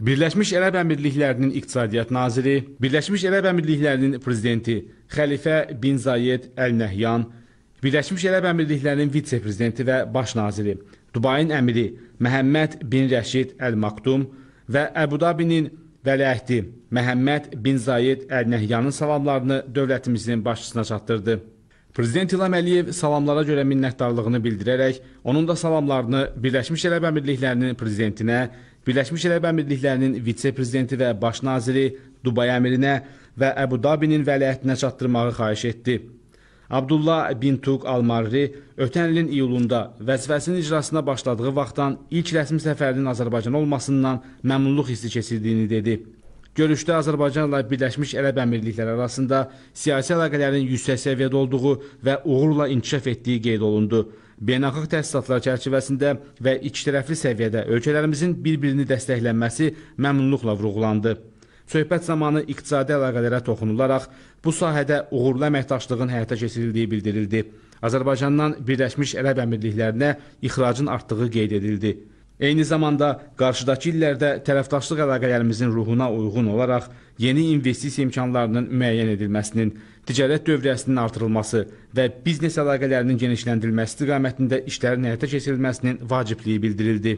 Birləşmiş Ərəb Əmirliklərinin iqtisadiyyat naziri, Birləşmiş Ərəb Əmirliklərinin prezidenti Xəlifə bin Zayed Əl Nəhyan, Birləşmiş Ərəb Əmirliklərinin vitse-prezidenti və baş naziri, Dubayin əmiri Məhəmməd bin Rəşid Əl Maktum və Əbu Dabinin vəliəhdi Məhəmməd bin Zayed Əl Nəhyanın salamlarını dövlətimizin başçısına çatdırdı. Prezident İlham Əliyev salamlara görə minnətdarlığını bildirərək, onun da salamlarını Birləşmiş Ərəb Əmirliklərinin prezidentinə Birləşmiş Ərəb Əmirliklərinin vitse-prezidenti və baş naziri Dubay əmirinə və Əbu Dabinin vəliyyətinə çatdırmağı xahiş etdi. Abdullah bin Tuq Almarri ötən ilin iyulunda vəzifəsinin icrasına başladığı vaxtdan ilk rəsmi səfərinin Azərbaycan olmasından məmnunluq hissi keçirdiyini dedi. Görüşdə Azərbaycanla Birləşmiş Ərəb Əmirlikləri arasında siyasi əlaqələrin yüksək səviyyədə olduğu və uğurla inkişaf etdiyi qeyd olundu beynəlxalq təsisatlar çərçivəsində və ikitərəfli səviyyədə ölkələrimizin bir-birini dəstəklənməsi məmnunluqla vurğulandı. Söhbət zamanı iqtisadi əlaqələrə toxunularaq bu sahədə uğurlu əməkdaşlığın həyata keçirildiyi bildirildi. Azərbaycandan Birləşmiş Ərəb Əmirliklərinə ixracın artdığı qeyd edildi. Eyni zamanda qarşıdakı illərdə tərəfdaşlıq əlaqələrimizin ruhuna uyğun olaraq yeni investisiya imkanlarının müəyyən edilməsinin, ticarət dövriyyəsinin artırılması və biznes əlaqələrinin genişləndirilməsi istiqamətində işlərin həyata keçirilməsinin vacibliyi bildirildi.